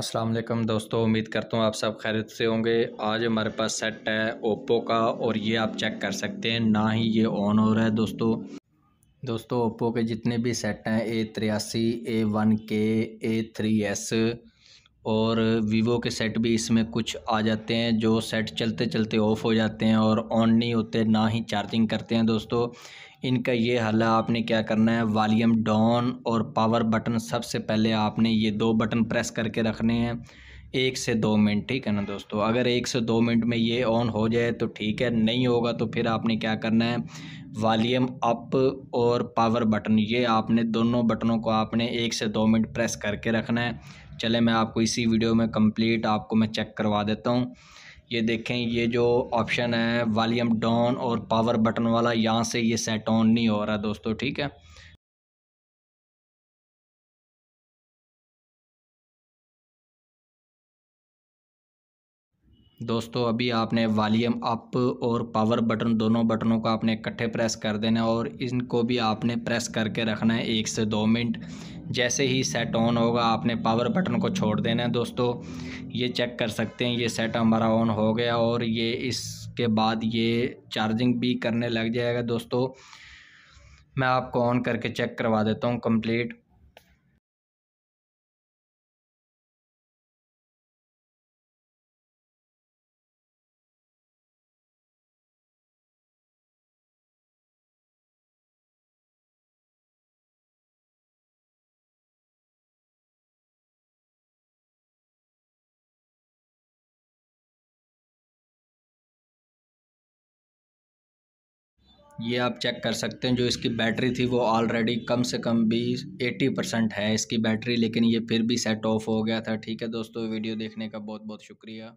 अस्सलाम वालेकुम दोस्तों उम्मीद करता हूँ आप सब खैरियत से होंगे आज हमारे पास सेट है ओप्पो का और ये आप चेक कर सकते हैं ना ही ये ऑन हो रहा है दोस्तों दोस्तों ओप्पो के जितने भी सेट हैं ए त्रियासी A one K A three S और वीवो के सेट भी इसमें कुछ आ जाते हैं जो सेट चलते चलते ऑफ़ हो जाते हैं और ऑन नहीं होते ना ही चार्जिंग करते हैं दोस्तों इनका ये हल है आपने क्या करना है वॉलीम डाउन और पावर बटन सबसे पहले आपने ये दो बटन प्रेस करके रखने हैं एक से दो मिनट ठीक है ना दोस्तों अगर एक से दो मिनट में ये ऑन हो जाए तो ठीक है नहीं होगा तो फिर आपने क्या करना है वालीम अप और पावर बटन ये आपने दोनों बटनों को आपने एक से दो मिनट प्रेस करके रखना है चले मैं आपको इसी वीडियो में कंप्लीट आपको मैं चेक करवा देता हूँ ये देखें ये जो ऑप्शन है वालीम डाउन और पावर बटन वाला यहाँ से ये सेट ऑन नहीं हो रहा दोस्तों ठीक है दोस्तों अभी आपने वॉल्यूम अप और पावर बटन दोनों बटनों को आपने इकट्ठे प्रेस कर देना और इनको भी आपने प्रेस करके रखना है एक से दो मिनट जैसे ही सेट ऑन होगा आपने पावर बटन को छोड़ देना है दोस्तों ये चेक कर सकते हैं ये सेट हमारा ऑन हो गया और ये इसके बाद ये चार्जिंग भी करने लग जाएगा दोस्तों मैं आपको ऑन करके चेक करवा देता हूँ कम्प्लीट ये आप चेक कर सकते हैं जो इसकी बैटरी थी वो ऑलरेडी कम से कम भी 80 परसेंट है इसकी बैटरी लेकिन ये फिर भी सेट ऑफ हो गया था ठीक है दोस्तों वीडियो देखने का बहुत बहुत शुक्रिया